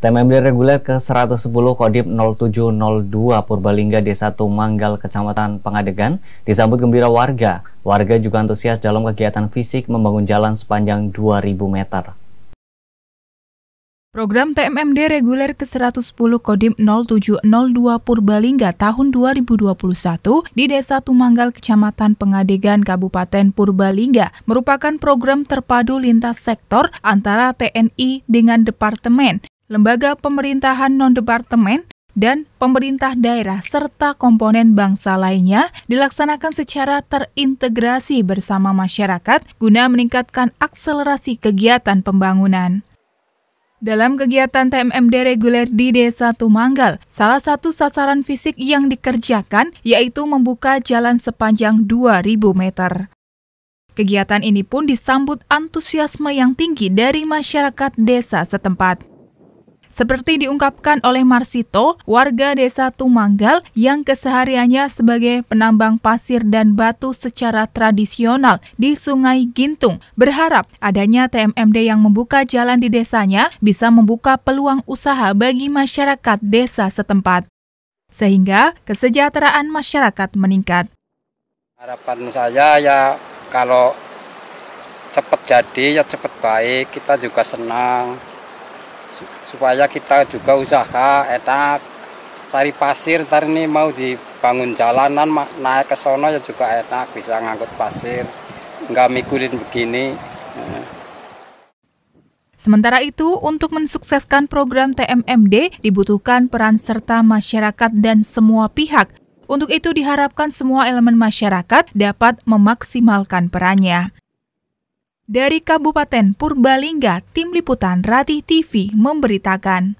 TMMD reguler ke-110 Kodim 0702 Purbalingga Desa Tumanggal Kecamatan Pengadegan disambut gembira warga. Warga juga antusias dalam kegiatan fisik membangun jalan sepanjang 2000 meter. Program TMMD reguler ke-110 Kodim 0702 Purbalingga tahun 2021 di Desa Tumanggal, Kecamatan Pengadegan, Kabupaten Purbalingga merupakan program terpadu lintas sektor antara TNI dengan Departemen lembaga pemerintahan non-departemen, dan pemerintah daerah serta komponen bangsa lainnya dilaksanakan secara terintegrasi bersama masyarakat guna meningkatkan akselerasi kegiatan pembangunan. Dalam kegiatan TMMD reguler di Desa Tumanggal, salah satu sasaran fisik yang dikerjakan yaitu membuka jalan sepanjang 2000 meter. Kegiatan ini pun disambut antusiasme yang tinggi dari masyarakat desa setempat. Seperti diungkapkan oleh Marsito, warga desa Tumanggal yang kesehariannya sebagai penambang pasir dan batu secara tradisional di Sungai Gintung, berharap adanya TMMD yang membuka jalan di desanya bisa membuka peluang usaha bagi masyarakat desa setempat. Sehingga kesejahteraan masyarakat meningkat. Harapan saya ya kalau cepat jadi ya cepat baik, kita juga senang supaya kita juga usaha etak cari pasir ntar ini mau dibangun jalanan naik ke sono ya juga enak bisa ngangkut pasir nggak mikulin begini Sementara itu, untuk mensukseskan program TMMD dibutuhkan peran serta masyarakat dan semua pihak. Untuk itu diharapkan semua elemen masyarakat dapat memaksimalkan perannya. Dari Kabupaten Purbalingga, Tim Liputan Ratih TV memberitakan.